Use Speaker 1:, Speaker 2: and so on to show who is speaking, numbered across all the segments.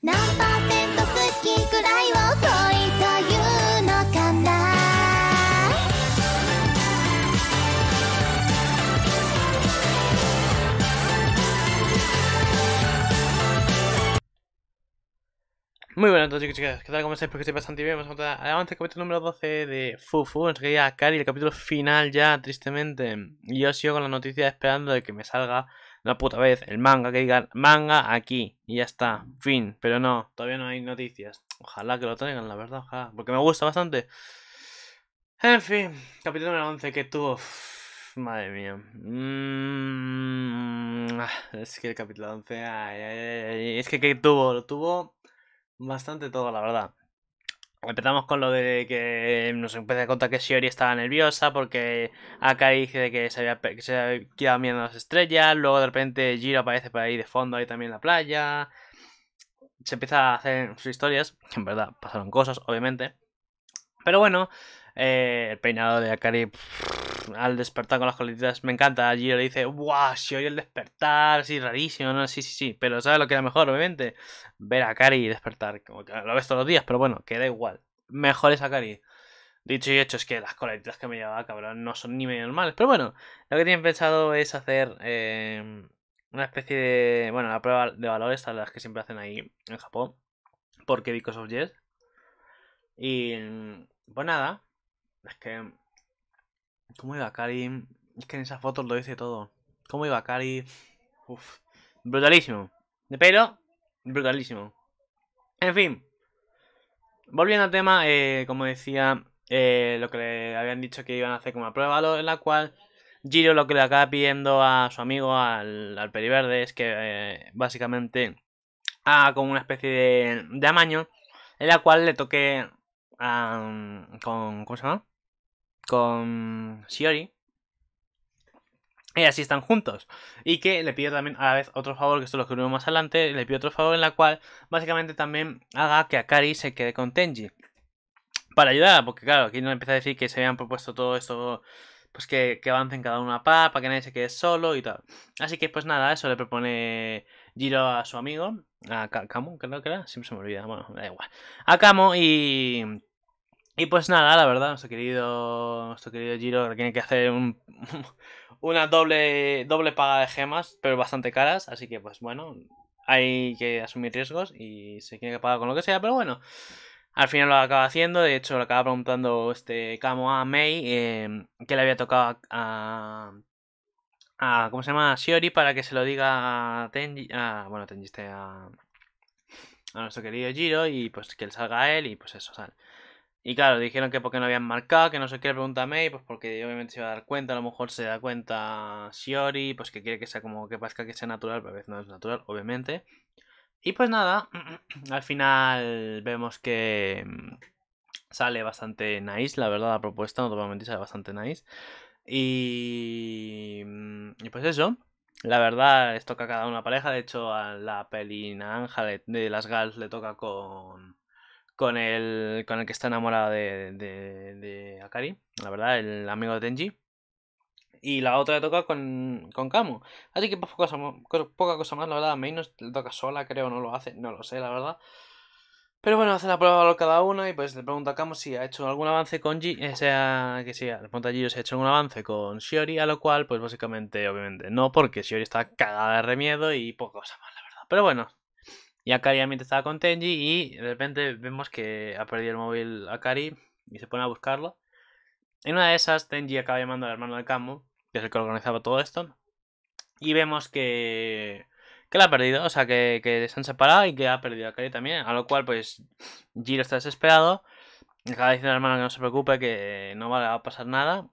Speaker 1: Muy buenas a chicos chicas, ¿qué tal? ¿Cómo estáis? Porque pues estoy bastante bien. Vamos a adelante el capítulo número 12 de Fufu, nos que a Cari, el capítulo final ya, tristemente. Y yo sigo con la noticia esperando de que me salga una puta vez el manga, que digan manga aquí y ya está, fin. Pero no, todavía no hay noticias. Ojalá que lo traigan, la verdad, ojalá, porque me gusta bastante. En fin, capítulo número 11 que tuvo... Madre mía. Mm, ah, es que el capítulo 11... es que, que tuvo, lo tuvo bastante todo, la verdad. Empezamos con lo de que nos empieza a contar que Shiori estaba nerviosa porque Akari dice que se había, que se había quedado mirando las estrellas, luego de repente Jiro aparece por ahí de fondo, ahí también en la playa. Se empieza a hacer sus historias, que en verdad pasaron cosas, obviamente. Pero bueno, eh, el peinado de Akari al despertar con las coletitas me encanta. Allí le dice, ¡guau! Si oye el despertar, así rarísimo, ¿no? Sí, sí, sí. Pero ¿sabes lo que era mejor, obviamente? Ver a Cari despertar. Como lo ves todos los días, pero bueno, Queda igual. Mejor es a Cari. Dicho y hecho, es que las coletitas que me llevaba, cabrón, no son ni medio normales. Pero bueno, lo que tienen pensado es hacer eh, una especie de. Bueno, la prueba de valores, las que siempre hacen ahí en Japón. Porque Because of Yes. Y. Pues nada. Es que ¿Cómo iba Cari? Es que en esas fotos lo dice todo. ¿Cómo iba Cari? Uf. Brutalísimo. De pelo, brutalísimo. En fin. Volviendo al tema, eh, como decía, eh, lo que le habían dicho que iban a hacer como una prueba, en la cual Giro lo que le acaba pidiendo a su amigo, al, al Periverde, es que eh, básicamente haga como una especie de, de amaño, en la cual le toque a, con, ¿cómo se llama? con Shiori. Y así están juntos. Y que le pide también a la vez otro favor, que esto lo que más adelante, le pide otro favor en la cual básicamente también haga que Akari se quede con Tenji. Para ayudar, porque claro, aquí no empieza a decir que se habían propuesto todo esto, pues que, que avancen cada uno a par. para que nadie se quede solo y tal. Así que pues nada, eso le propone Giro a su amigo, a Kamo, que era, siempre se me olvida, bueno, da igual. A Kamo y y pues nada, la verdad, nuestro querido, nuestro querido Giro tiene que hacer una doble, doble paga de gemas, pero bastante caras, así que pues bueno, hay que asumir riesgos y se tiene que pagar con lo que sea, pero bueno, al final lo acaba haciendo, de hecho lo acaba preguntando este Camo a Mei, em, que le había tocado a, a, ¿cómo se llama? A Shiori para que se lo diga a a, bueno, Tenji este, a, a nuestro querido Giro y pues que él salga a él y pues eso, sale. Y claro, dijeron que porque no habían marcado, que no sé qué, a May pues porque obviamente se va a dar cuenta, a lo mejor se da cuenta Shiori, pues que quiere que sea como que parezca que sea natural, pero a veces no es natural, obviamente. Y pues nada, al final vemos que mm, sale bastante nice, la verdad, la propuesta, no sale bastante nice. Y, mm, y pues eso, la verdad, les toca a cada una pareja, de hecho a la peli naranja de, de las Gals le toca con con el, con el que está enamorada de, de, de Akari, la verdad, el amigo de Tenji. Y la otra le toca con, con Así que poca cosa, poca cosa más, la verdad. a le toca sola, creo, no lo hace, no lo sé, la verdad. Pero bueno, hace la prueba valor cada uno y pues le pregunta a Camo si ha hecho algún avance con G, O eh, sea que sea, le pregunta a Gio si ha hecho algún avance con Shiori, a lo cual pues básicamente, obviamente, no, porque Shiori está cagada de remiedo y poca cosa más, la verdad. Pero bueno, y Akari realmente estaba con Tenji y de repente vemos que ha perdido el móvil Akari y se pone a buscarlo. En una de esas, Tenji acaba llamando al hermano de Kamo, que es el que organizaba todo esto. Y vemos que, que la ha perdido, o sea, que, se han separado y que ha perdido a Akari también. A lo cual, pues, Jiro está desesperado. Acaba diciendo al hermano que no se preocupe, que no va a pasar nada.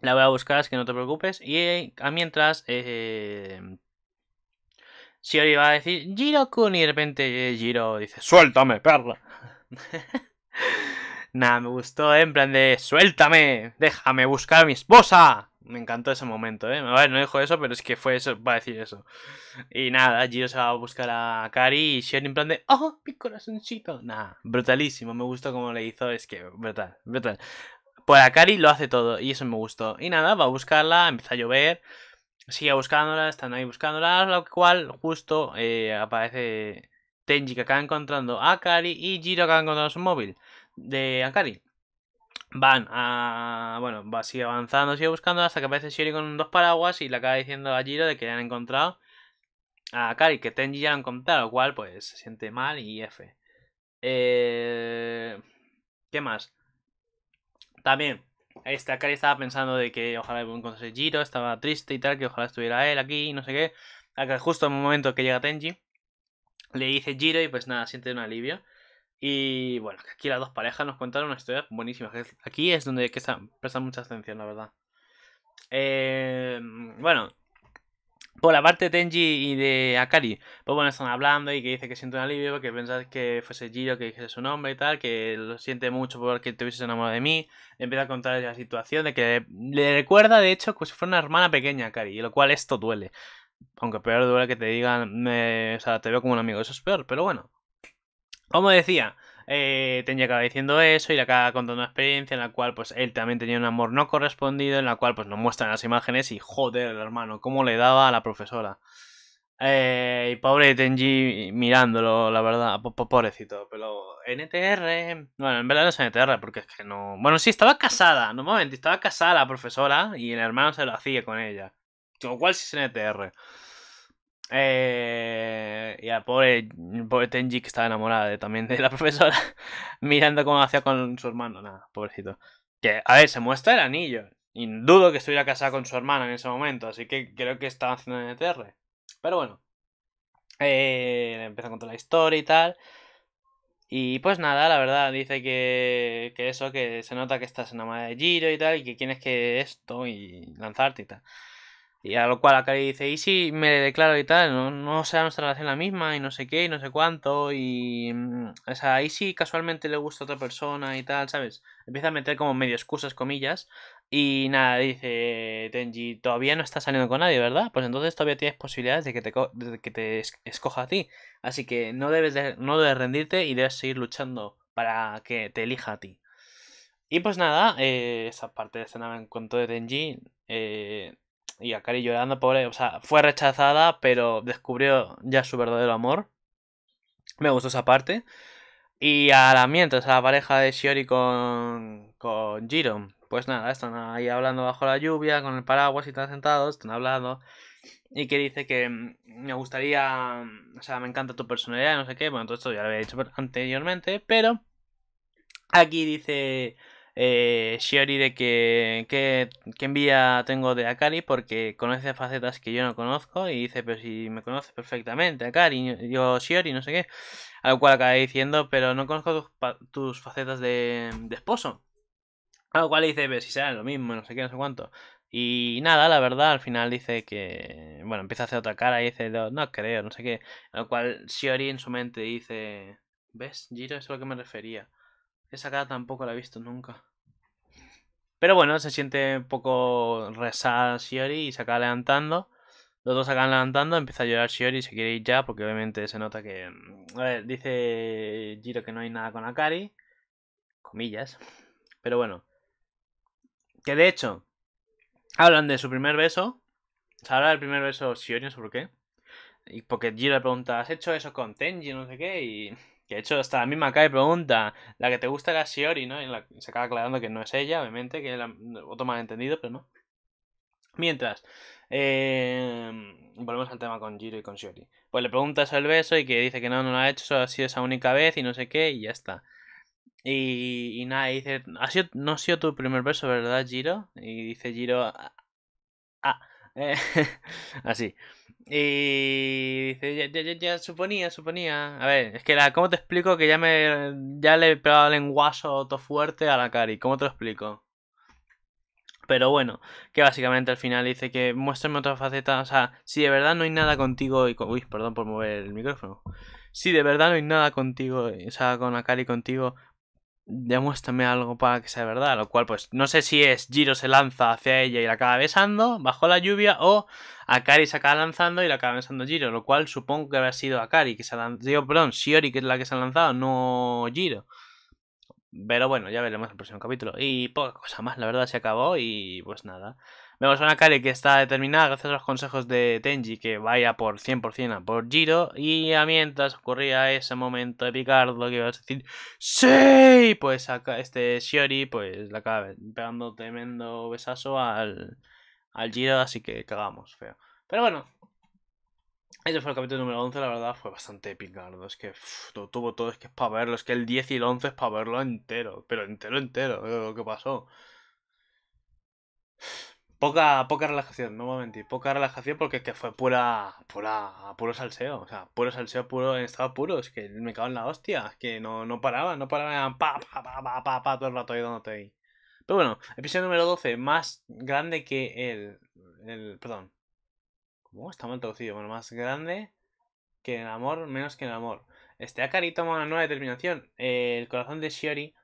Speaker 1: La voy a buscar, es que no te preocupes. Y eh, mientras, eh, Shiori va a decir Giro Kun y de repente Giro eh, dice ¡Suéltame, perra! Nada, me gustó, ¿eh? en plan de ¡Suéltame! ¡Déjame buscar a mi esposa! Me encantó ese momento, ¿eh? A ver, no dijo eso, pero es que fue eso, va a decir eso. Y nada, Giro se va a buscar a Kari y Shiori en plan de ¡Oh, mi corazoncito! Nada, brutalísimo, me gustó como le hizo, es que brutal, brutal. Pues a Kari lo hace todo y eso me gustó. Y nada, va a buscarla, empieza a llover, sigue buscándola, están ahí buscándola, lo cual justo eh, aparece Tenji que acaba encontrando a Akari y Jiro acaba encontrando su móvil de Akari. Van a. Bueno, va, sigue avanzando, sigue buscando hasta que aparece Shiori con dos paraguas y le acaba diciendo a Jiro de que ya han encontrado a Akari, que Tenji ya lo han encontrado, lo cual pues se siente mal y F. Eh, ¿Qué más? También esta estaba pensando de que ojalá encontrase Giro, estaba triste y tal, que ojalá estuviera él aquí, no sé qué. Acá justo en el momento que llega Tenji, le dice Giro y pues nada, siente un alivio. Y bueno, aquí las dos parejas nos contaron una historia buenísima. Aquí es donde hay que prestar mucha atención, la verdad. Eh, bueno, por la parte de Tenji y de Akari, pues bueno, están hablando y que dice que siente un alivio porque pensás que fuese Giro que dijese su nombre y tal, que lo siente mucho porque te hubieses enamorado de mí. Empieza a contar la situación de que le recuerda, de hecho, como si fuera una hermana pequeña a Akari, y lo cual esto duele. Aunque peor duele que te digan, me... o sea, te veo como un amigo, eso es peor, pero bueno. Como decía, eh, acaba acaba diciendo eso y le acaba contando una experiencia en la cual pues él también tenía un amor no correspondido, en la cual pues nos muestran las imágenes y joder, hermano, cómo le daba a la profesora. Eh, y pobre Tenji mirándolo, la verdad, pobrecito, pero NTR, e bueno, en verdad no es NTR e porque es que no, bueno, sí, estaba casada, normalmente estaba casada la profesora y el hermano se lo hacía con ella, con lo cual sí es NTR. Eh, y a pobre, pobre Tenji que estaba enamorada también de la profesora, mirando cómo hacía con su hermano. Nada, pobrecito. Que, a ver, se muestra el anillo. Y dudo que estuviera casada con su hermana en ese momento, así que creo que estaba haciendo NTR. E Pero bueno. Eh, empieza a contar la historia y tal. Y pues nada, la verdad, dice que, que eso, que se nota que estás enamorada de Giro y tal, y que tienes que esto y lanzarte y tal. Y a lo cual Akari dice, ¿y si me declaro y tal? No, no será nuestra relación la misma y no sé qué y no sé cuánto. Y... Mm, o sea, ¿y si casualmente le gusta a otra persona y tal? ¿Sabes? Empieza a meter como medio excusas, comillas. Y nada, dice Tenji, todavía no estás saliendo con nadie, ¿verdad? Pues entonces todavía tienes posibilidades de que te, que te escoja a ti. Así que no debes, no debes rendirte y debes seguir luchando para que te elija a ti. Y pues nada, eh, esa parte de escena me encuentro de Tenji... Eh, y a Cari llorando, pobre, o sea, fue rechazada, pero descubrió ya su verdadero amor. Me gustó esa parte. Y a la mientras, a la pareja de Shiori con, con Jiro, pues nada, están ahí hablando bajo la lluvia, con el paraguas y están sentados, están hablando. Y que dice que mm, me gustaría, o sea, me encanta tu personalidad, no sé qué. Bueno, todo esto ya lo había dicho anteriormente, pero aquí dice eh, Shiori de que, envía tengo de Akari porque conoce facetas que yo no conozco y dice, pero si me conoce perfectamente, Akari, yo Shiori, no sé qué, al cual acaba diciendo, pero no conozco tus, facetas de, de, esposo. A lo cual dice, pero si será lo mismo, no sé qué, no sé cuánto. Y nada, la verdad, al final dice que. Bueno, empieza a hacer otra cara y dice, no creo, no sé qué. al lo cual Shiori en su mente dice, ¿ves? Giro es a lo que me refería. Esa cara tampoco la he visto nunca. Pero bueno, se siente un poco rezada Shiori y se acaba levantando. Los dos se acaban levantando, empieza a llorar Shiori y se quiere ir ya porque obviamente se nota que... Mm, a ver, dice Jiro que no hay nada con Akari. Comillas. Pero bueno. Que de hecho, hablan de su primer beso. Se habla del primer beso Shiori, no sé por qué. Y porque Jiro le pregunta, ¿has hecho eso con Tenji? No sé qué. Y que de hecho, hasta la misma Kai pregunta, la que te gusta era Shiori, ¿no? Y se acaba aclarando que no es ella, obviamente, que era otro malentendido, pero no. Mientras, em, volvemos al tema con Giro y con Shiori. Pues le preguntas al el beso y que dice que no, no lo ha hecho, solo ha sido esa única vez y no sé qué, y ya está. Y, nada, dice, ¿Ha sido, no ha sido tu primer beso, ¿verdad, Giro? Y dice Giro, ah, ah eh, así. Y dice, ya, ya, suponía, suponía. A ver, es que la, ¿cómo te explico que ya me ya le he pegado el lenguazo todo fuerte a la Cari? ¿Cómo te lo explico? Pero bueno, que básicamente al final dice que muéstrame otra faceta. O sea, si de verdad no hay nada contigo y Uy, perdón por mover el micrófono. Si de verdad no hay nada contigo, o sea, con la y contigo, demuéstrame algo para que sea verdad, lo cual pues no sé si es Giro se lanza hacia ella y la acaba besando bajo la lluvia o Akari se acaba lanzando y la acaba besando Giro, lo cual supongo que habrá sido Akari que se ha lanzado, perdón, Shiori que es la que se ha lanzado, no Giro. Pero bueno, ya veremos el próximo capítulo. Y poca cosa más, la verdad se acabó y pues nada. Vemos a una que está determinada gracias a los consejos de Tenji que vaya por 100% a por Giro. Y mientras ocurría ese momento de Picardo que iba a decir ¡Sí! Pues acá este Shiori pues le acaba pegando tremendo besazo al, al Giro, así que cagamos feo. Pero bueno, ese fue el capítulo número 11, la verdad fue bastante picardo. Es que tuvo todo, es que es para verlo. Es que el 10 y el 11 es para verlo entero, pero entero, entero, lo que pasó. Poca, poca relajación, no voy a mentir, poca relajación porque que fue pura, pura, puro salseo, o sea, puro salseo, puro, en estado puro, es que me cago en la hostia, que no, no paraba, no paraba, pa, pa, pa, pa, pa, pa, todo el rato ahí ahí. Pero bueno, episodio número 12, más grande que el, el, perdón, ¿cómo está mal traducido? Bueno, más grande que el amor, menos que el amor. Este, Akari toma una nueva determinación, eh, el corazón de Shiori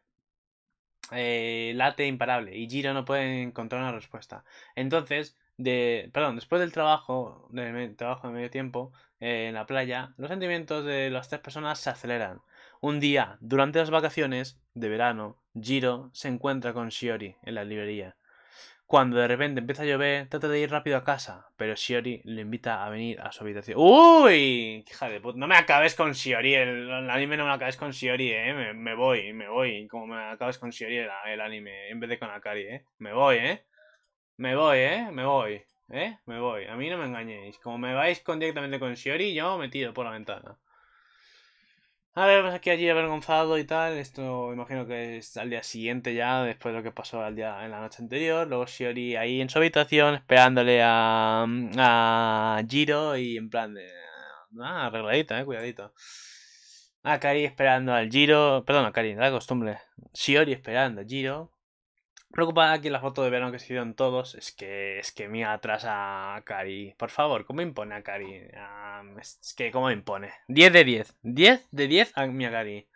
Speaker 1: eh, late e imparable y Giro no puede encontrar una respuesta. Entonces, de, perdón, después del trabajo, trabajo de medio tiempo, eh, en la playa, los sentimientos de las tres personas se aceleran. Un día, durante las vacaciones de verano, Jiro se encuentra con Shiori en la librería cuando de repente empieza a llover, trata de ir rápido a casa, pero Shiori le invita a venir a su habitación. ¡Uy! Hija de puta, no me acabes con Shiori, el, anime no me acabes con Shiori, eh. Me, voy, me voy, como me acabes con Shiori el, anime, en vez de con Akari, eh. Me voy, eh. Me voy, eh, me voy, eh, me voy. A mí no me engañéis. Como me vais directamente con Shiori, yo me tiro por la ventana. A ver, pues aquí allí avergonzado y tal. Esto imagino que es al día siguiente ya, después de lo que pasó al día, en la noche anterior. Luego Shiori ahí en su habitación esperándole a, a Jiro y en plan de... Ah, arregladito, eh, cuidadito. Akari esperando al Giro. Perdón, Akari, la costumbre. Shiori esperando a Giro. Preocupada aquí la foto de verano que se hicieron todos, es que es que mía atrás a Cari. Por favor, ¿cómo impone a Cari? es que, ¿cómo impone? 10 de 10. 10 de 10 a mi Cari.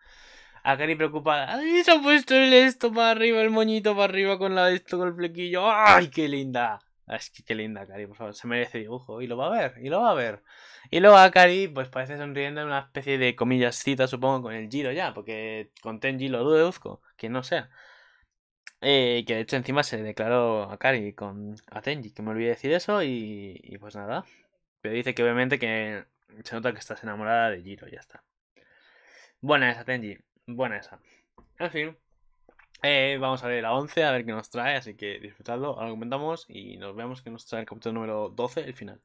Speaker 1: A Cari preocupada. ¡Ay, se ha puesto el esto para arriba, el moñito para arriba con la esto, con el flequillo! ¡Ay, qué linda! Es que qué linda, Cari, por favor, se merece dibujo. Y lo va a ver, y lo va a ver. Y luego a Cari, pues parece sonriendo en una especie de comillas supongo, con el Giro ya, porque con Tenji lo deduzco, que no sea. Eh, que de hecho encima se declaró a Kari con Atenji, que me olvidé decir eso y, pues nada. Pero dice que obviamente que se nota que estás enamorada de Jiro, ya está. Buena esa, Atenji, Buena esa. En fin. Eh, vamos a ver la 11, a ver qué nos trae, así que disfrutadlo, ahora lo comentamos y nos vemos que nos trae el capítulo número 12, el final.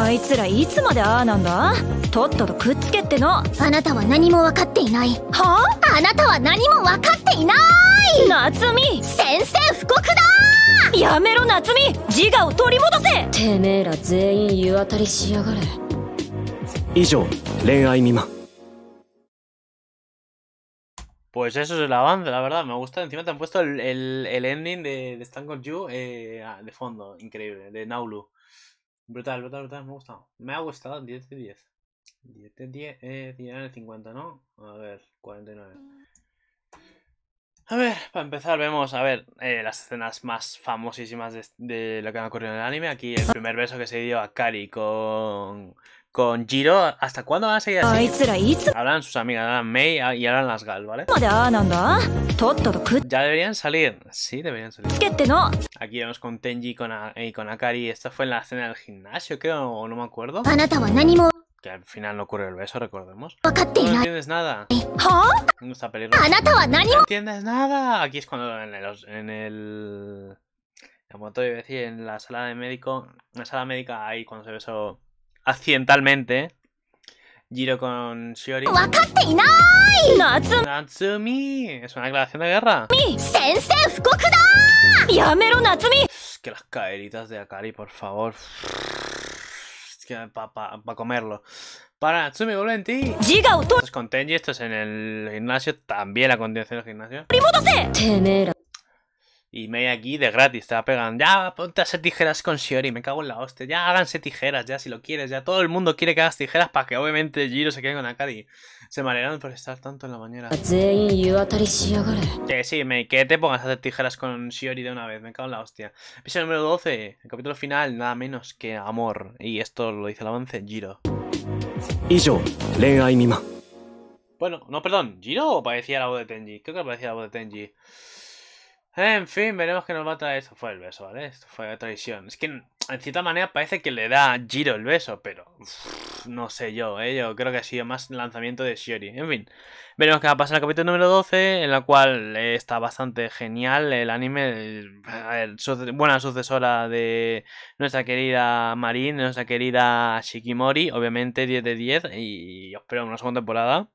Speaker 1: あいつらいつまでああなんだとっととくっつけってのあなたは何も分かっていないはああなたは何も分かっていない夏美宣戦布告だやめろ夏美自我を取り戻せてめえら全員湯あたりしやがれ以上恋愛未満 Pues eso es el avance, la verdad, me gusta. Encima te han puesto el, el, el ending de, de Stand With You eh, de fondo, increíble, de Naulu. Brutal, brutal, brutal, me ha gustado. Me ha gustado, 10 de 10. 10 de 10, eh, 10 50, ¿no? A ver, 49. A ver, para empezar vemos, a ver, eh, las escenas más famosísimas de, lo que me ha ocurrido en el anime. Aquí el primer beso que se dio a Kari con, con Jiro. ¿Hasta cuándo van a seguir así? Hablan sus amigas, hablan Mei ah, y hablan las Gal, ¿vale? Ya deberían salir. Sí, deberían salir. Este Aquí vemos con Tenji y con, eh, con Akari. ¿Esto fue en la escena del gimnasio, creo, o no me acuerdo. Que al final no ocurre el beso, recordemos. No entiendes nada. Eh, ¿ah? No está peligroso. No entiendes nada. Aquí es cuando en el... En el... Como iba decir, en la sala de médico, en la sala médica, ahí cuando se besó accidentalmente Giro con Shiori. ¡Natsumi! ¿Es una declaración de guerra? Es que las caeritas de Akari, por favor. que para pa, comerlo. Para Natsumi, vuelve en ti. Esto es con Tenji, esto en el gimnasio. También a continuación del gimnasio. Y me aquí de gratis, te la pegan. Ya, ponte a hacer tijeras con Shiori, me cago en la hostia. Ya, háganse tijeras, ya, si lo quieres. Ya, todo el mundo quiere que hagas tijeras para que obviamente Giro se quede con Akari. Se marearon por estar tanto en la mañana. Que sí, me que te pongas a hacer tijeras con Shiori de una vez, me cago en la hostia. Episodio número 12, el capítulo final, nada menos que amor. Y esto lo dice el avance Giro. Y yo, Bueno, no, perdón, ¿Giro o parecía la voz de Tenji? Creo que parecía la voz de Tenji. En fin, veremos qué nos va a traer. Esto fue el beso, ¿vale? Esto fue la traición. Es que en cierta manera parece que le da giro el beso, pero no sé yo, ¿eh? Yo creo que ha sido más lanzamiento de Shiori. En fin, veremos qué va a pasar en el capítulo número 12, en la cual está bastante genial el anime. buena sucesora de nuestra querida Marin, nuestra querida Shikimori, obviamente 10 de 10, y espero una segunda temporada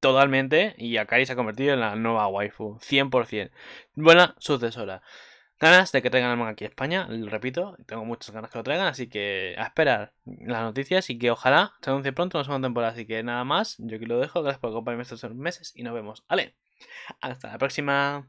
Speaker 1: Totalmente. Y Akari se ha convertido en la nueva waifu. 100%. Buena sucesora. Ganas de que traigan el aquí a España. Lo repito. Tengo muchas ganas que lo traigan. Así que a esperar las noticias. Y que ojalá se anuncie pronto la segunda temporada. Así que nada más. Yo aquí lo dejo. Gracias por acompañarme estos meses. Y nos vemos. Ale. Hasta la próxima.